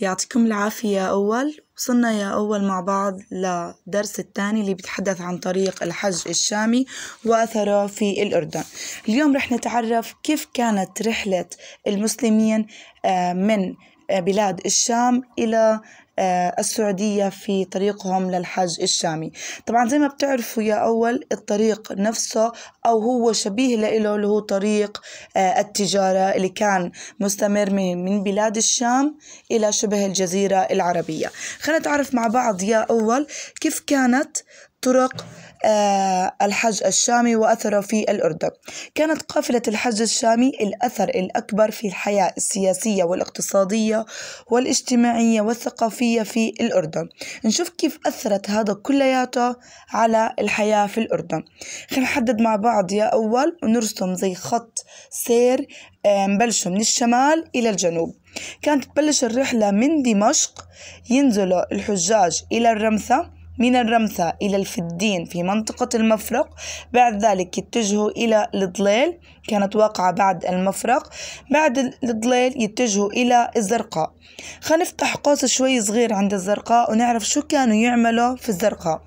يعطيكم العافية أول وصلنا يا أول مع بعض لدرس الثاني اللي بيتحدث عن طريق الحج الشامي وأثره في الأردن اليوم رح نتعرف كيف كانت رحلة المسلمين آه، من آه، بلاد الشام إلى آه، السعودية في طريقهم للحج الشامي طبعا زي ما بتعرفوا يا أول الطريق نفسه أو هو شبيه له اللي هو طريق آه، التجارة اللي كان مستمر من بلاد الشام إلى شبه الجزيرة العربية خلينا نتعرف مع بعض يا أول كيف كانت طرق آه، الحج الشامي وأثره في الأردن كانت قافلة الحج الشامي الأثر الأكبر في الحياة السياسية والاقتصادية والاجتماعية والثقافية في الأردن نشوف كيف أثرت هذا كلياته على الحياة في الأردن خلينا نحدد مع بعض يا أول ونرسم زي خط سير آه، نبلش من الشمال إلى الجنوب كانت تبلش الرحلة من دمشق ينزلوا الحجاج إلى الرمثة من الرمثة إلى الفدين في منطقة المفرق بعد ذلك يتجهوا إلى الضليل كانت واقعة بعد المفرق بعد الضليل يتجهوا إلى الزرقاء خنفتح قوس شوي صغير عند الزرقاء ونعرف شو كانوا يعملوا في الزرقاء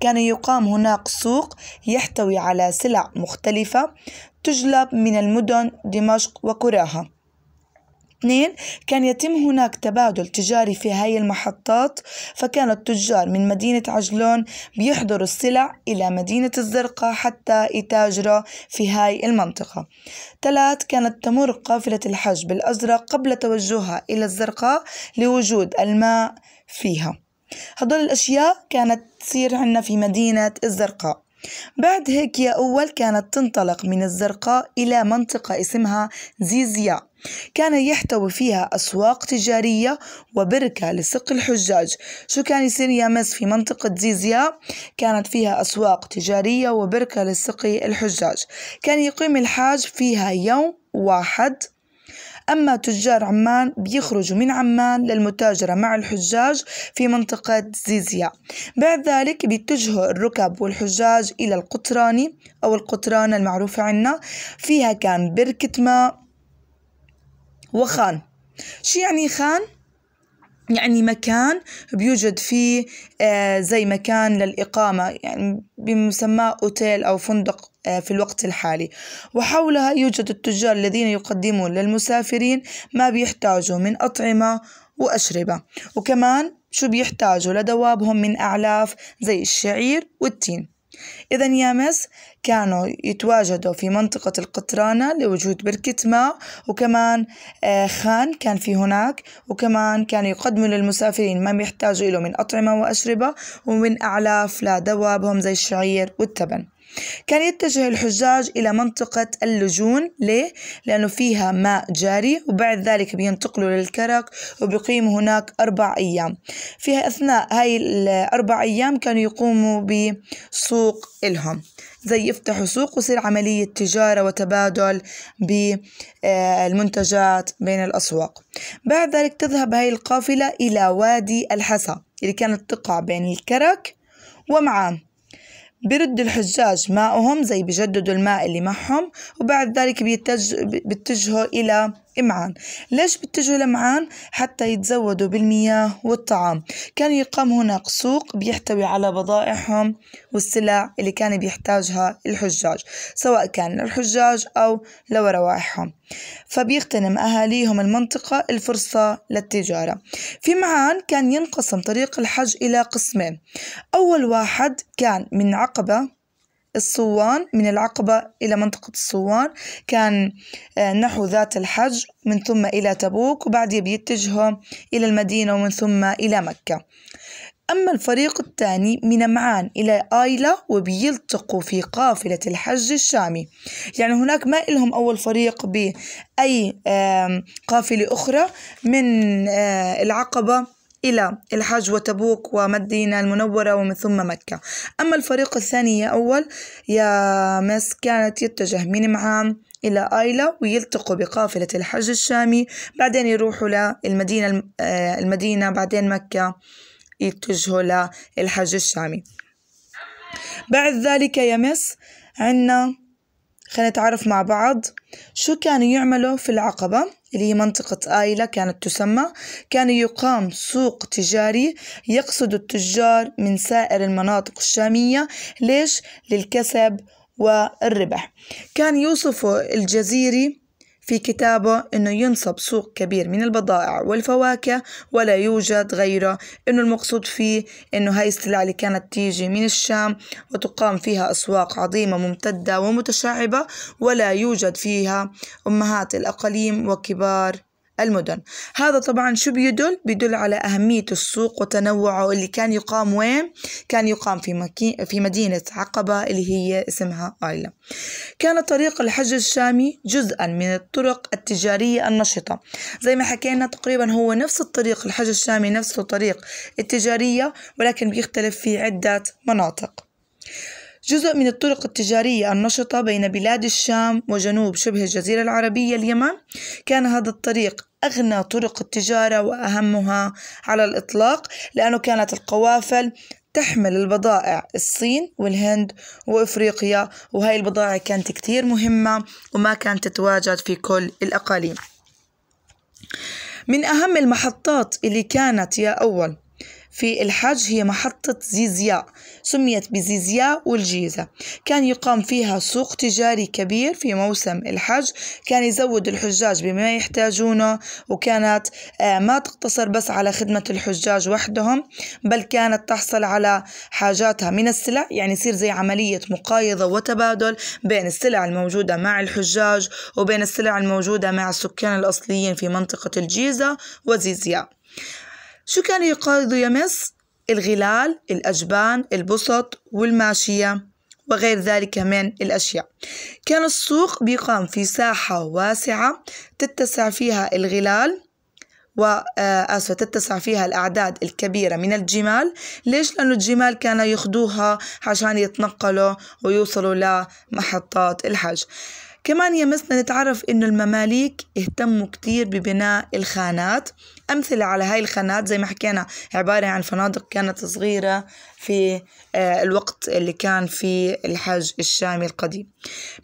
كان يقام هناك سوق يحتوي على سلع مختلفة تجلب من المدن دمشق وقراها اثنين كان يتم هناك تبادل تجاري في هاي المحطات فكان التجار من مدينة عجلون بيحضروا السلع إلى مدينة الزرقاء حتى يتاجروا في هاي المنطقة ثلاث كانت تمر قافلة الحج بالأزرق قبل توجهها إلى الزرقاء لوجود الماء فيها هدول الأشياء كانت تصير عنا في مدينة الزرقاء بعد هيك يا أول كانت تنطلق من الزرقاء إلى منطقة اسمها زيزيا كان يحتوي فيها أسواق تجارية وبركة لسق الحجاج شو كان يصير يا مس في منطقة زيزيا كانت فيها أسواق تجارية وبركة لسق الحجاج كان يقيم الحاج فيها يوم واحد أما تجار عمان بيخرجوا من عمان للمتاجرة مع الحجاج في منطقة زيزيا بعد ذلك بيتجهوا الركب والحجاج إلى القطراني أو القطرانة المعروفة عنا فيها كان بركة ماء وخان شو يعني خان؟ يعني مكان بيوجد فيه آه، زي مكان للإقامة يعني بمسماه أوتيل أو فندق آه، في الوقت الحالي وحولها يوجد التجار الذين يقدمون للمسافرين ما بيحتاجوا من أطعمة وأشربة وكمان شو بيحتاجوا لدوابهم من أعلاف زي الشعير والتين إذا يا مس كانوا يتواجدوا في منطقة القطرانة لوجود بركة ماء وكمان آه، خان كان في هناك وكمان كانوا يقدموا للمسافرين ما بيحتاجوا له من أطعمة وأشربة ومن أعلاف لدوابهم زي الشعير والتبن كان يتجه الحجاج إلى منطقة اللجون ليه؟ لأنه فيها ماء جاري وبعد ذلك بينتقلوا للكرك وبيقيموا هناك أربع أيام في أثناء هاي الأربع أيام كانوا يقوموا بسوق إلهم زي يفتحوا سوق ويصير عملية تجارة وتبادل بالمنتجات بين الأسواق بعد ذلك تذهب هاي القافلة إلى وادي الحسا اللي كانت تقع بين الكرك ومعان برد الحجاج ماءهم زي بجددوا الماء اللي معهم وبعد ذلك بيتجهوا إلى معان ليش بيتجهوا لمعان حتى يتزودوا بالمياه والطعام كان يقام هناك سوق بيحتوي على بضائعهم والسلع اللي كان بيحتاجها الحجاج سواء كان للحجاج أو لروائحهم فبيغتنم أهاليهم المنطقة الفرصة للتجارة في معان كان ينقسم طريق الحج إلى قسمين أول واحد كان من عقبة الصوان من العقبة إلى منطقة الصوان كان آه، نحو ذات الحج من ثم إلى تبوك وبعدها بيتجهوا إلى المدينة ومن ثم إلى مكة أما الفريق الثاني من معان إلى آيلة وبيلتقوا في قافلة الحج الشامي يعني هناك ما إلهم أول فريق بأي قافلة أخرى من آه، العقبة إلى الحج وتبوك ومدينة المنورة ومن ثم مكة أما الفريق الثاني يا أول يا مس كانت يتجه من معام إلى آيلا ويلتقوا بقافلة الحج الشامي بعدين يروحوا للمدينة آه، المدينة بعدين مكة يتجهوا للحج الشامي بعد ذلك يا مس عندنا خلينا نتعرف مع بعض شو كانوا يعملوا في العقبة اللي هي منطقة آيلة كانت تسمى كان يقام سوق تجاري يقصد التجار من سائر المناطق الشامية ليش؟ للكسب والربح كان يوصف الجزيري في كتابه أنه ينصب سوق كبير من البضائع والفواكه ولا يوجد غيره أنه المقصود فيه أنه هاي السلع اللي كانت تيجي من الشام وتقام فيها أسواق عظيمة ممتدة ومتشعبة ولا يوجد فيها أمهات الأقاليم وكبار المدن هذا طبعا شو بيدل بيدل على أهمية السوق وتنوعه اللي كان يقام وين كان يقام في, مكي... في مدينة عقبة اللي هي اسمها آيلا كان طريق الحج الشامي جزءا من الطرق التجارية النشطة زي ما حكينا تقريبا هو نفس الطريق الحج الشامي نفسه طريق التجارية ولكن بيختلف في عدة مناطق جزء من الطرق التجارية النشطة بين بلاد الشام وجنوب شبه الجزيرة العربية اليمن كان هذا الطريق أغنى طرق التجارة وأهمها على الإطلاق لأنه كانت القوافل تحمل البضائع الصين والهند وإفريقيا وهاي البضائع كانت كتير مهمة وما كانت تتواجد في كل الأقاليم من أهم المحطات اللي كانت يا أول في الحج هي محطة زيزياء سميت بزيزياء والجيزة كان يقام فيها سوق تجاري كبير في موسم الحج كان يزود الحجاج بما يحتاجونه وكانت آه، ما تقتصر بس على خدمة الحجاج وحدهم بل كانت تحصل على حاجاتها من السلع يعني يصير زي عملية مقايضة وتبادل بين السلع الموجودة مع الحجاج وبين السلع الموجودة مع السكان الأصليين في منطقة الجيزة وزيزياء شو كانوا يقالوا يمس؟ الغلال الأجبان البسط والماشية وغير ذلك من الأشياء كان السوق بيقام في ساحة واسعة تتسع فيها الغلال وآسفة آه، تتسع فيها الأعداد الكبيرة من الجمال ليش؟ لأنه الجمال كانوا يخدوها عشان يتنقلوا ويوصلوا لمحطات الحج كمان يمسنا نتعرف إنه المماليك اهتموا كتير ببناء الخانات أمثلة على هاي الخانات زي ما حكينا عبارة عن فنادق كانت صغيرة في آه، الوقت اللي كان في الحج الشامي القديم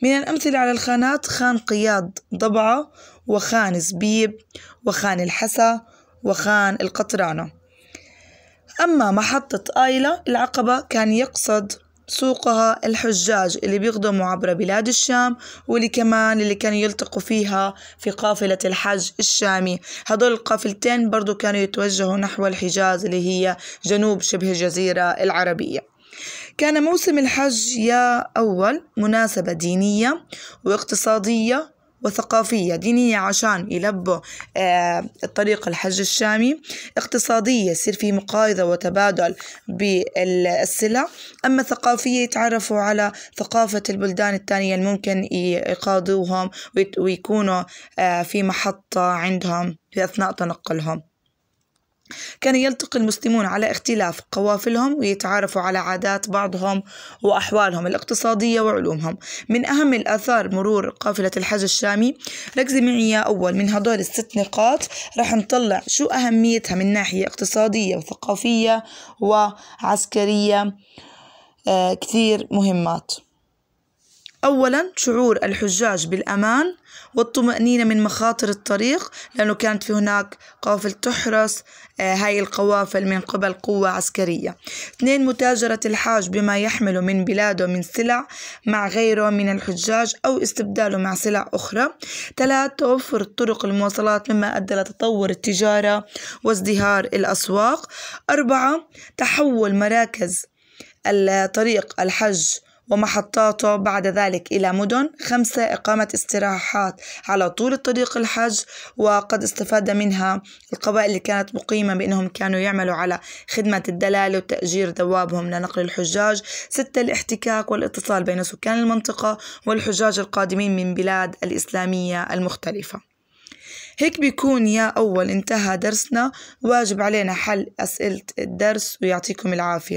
من الأمثلة على الخانات خان قياد ضبعة وخان زبيب وخان الحسا وخان القطرانة أما محطة آيلة العقبة كان يقصد سوقها الحجاج اللي بيخدموا عبر بلاد الشام واللي كمان اللي كانوا يلتقوا فيها في قافلة الحج الشامي هدول القافلتين برضو كانوا يتوجهوا نحو الحجاز اللي هي جنوب شبه الجزيرة العربية كان موسم الحج يا أول مناسبة دينية واقتصادية وثقافية دينية عشان يلبوا آه، الطريق الحج الشامي اقتصادية يصير في مقايضة وتبادل بالسلع أما ثقافية يتعرفوا على ثقافة البلدان الثانية اللي ممكن يقاضوهم ويكونوا آه، في محطة عندهم في أثناء تنقلهم كان يلتقي المسلمون على اختلاف قوافلهم ويتعارفوا على عادات بعضهم وأحوالهم الاقتصادية وعلومهم من أهم الآثار مرور قافلة الحج الشامي ركزي معي يا أول من هدول الست نقاط راح نطلع شو أهميتها من ناحية اقتصادية وثقافية وعسكرية آه، كثير مهمات أولا شعور الحجاج بالأمان والطمأنينة من مخاطر الطريق لأنه كانت في هناك قوافل تحرس آه، هاي القوافل من قبل قوة عسكرية اثنين متاجرة الحاج بما يحمله من بلاده من سلع مع غيره من الحجاج أو استبداله مع سلع أخرى ثلاث توفر طرق المواصلات مما أدى لتطور التجارة وازدهار الأسواق أربعة تحول مراكز الطريق الحج ومحطاته بعد ذلك إلى مدن خمسة إقامة استراحات على طول الطريق الحج وقد استفاد منها القبائل اللي كانت مقيمة بأنهم كانوا يعملوا على خدمة الدلالة وتأجير دوابهم لنقل الحجاج ستة الاحتكاك والاتصال بين سكان المنطقة والحجاج القادمين من بلاد الإسلامية المختلفة هيك بيكون يا أول انتهى درسنا واجب علينا حل أسئلة الدرس ويعطيكم العافية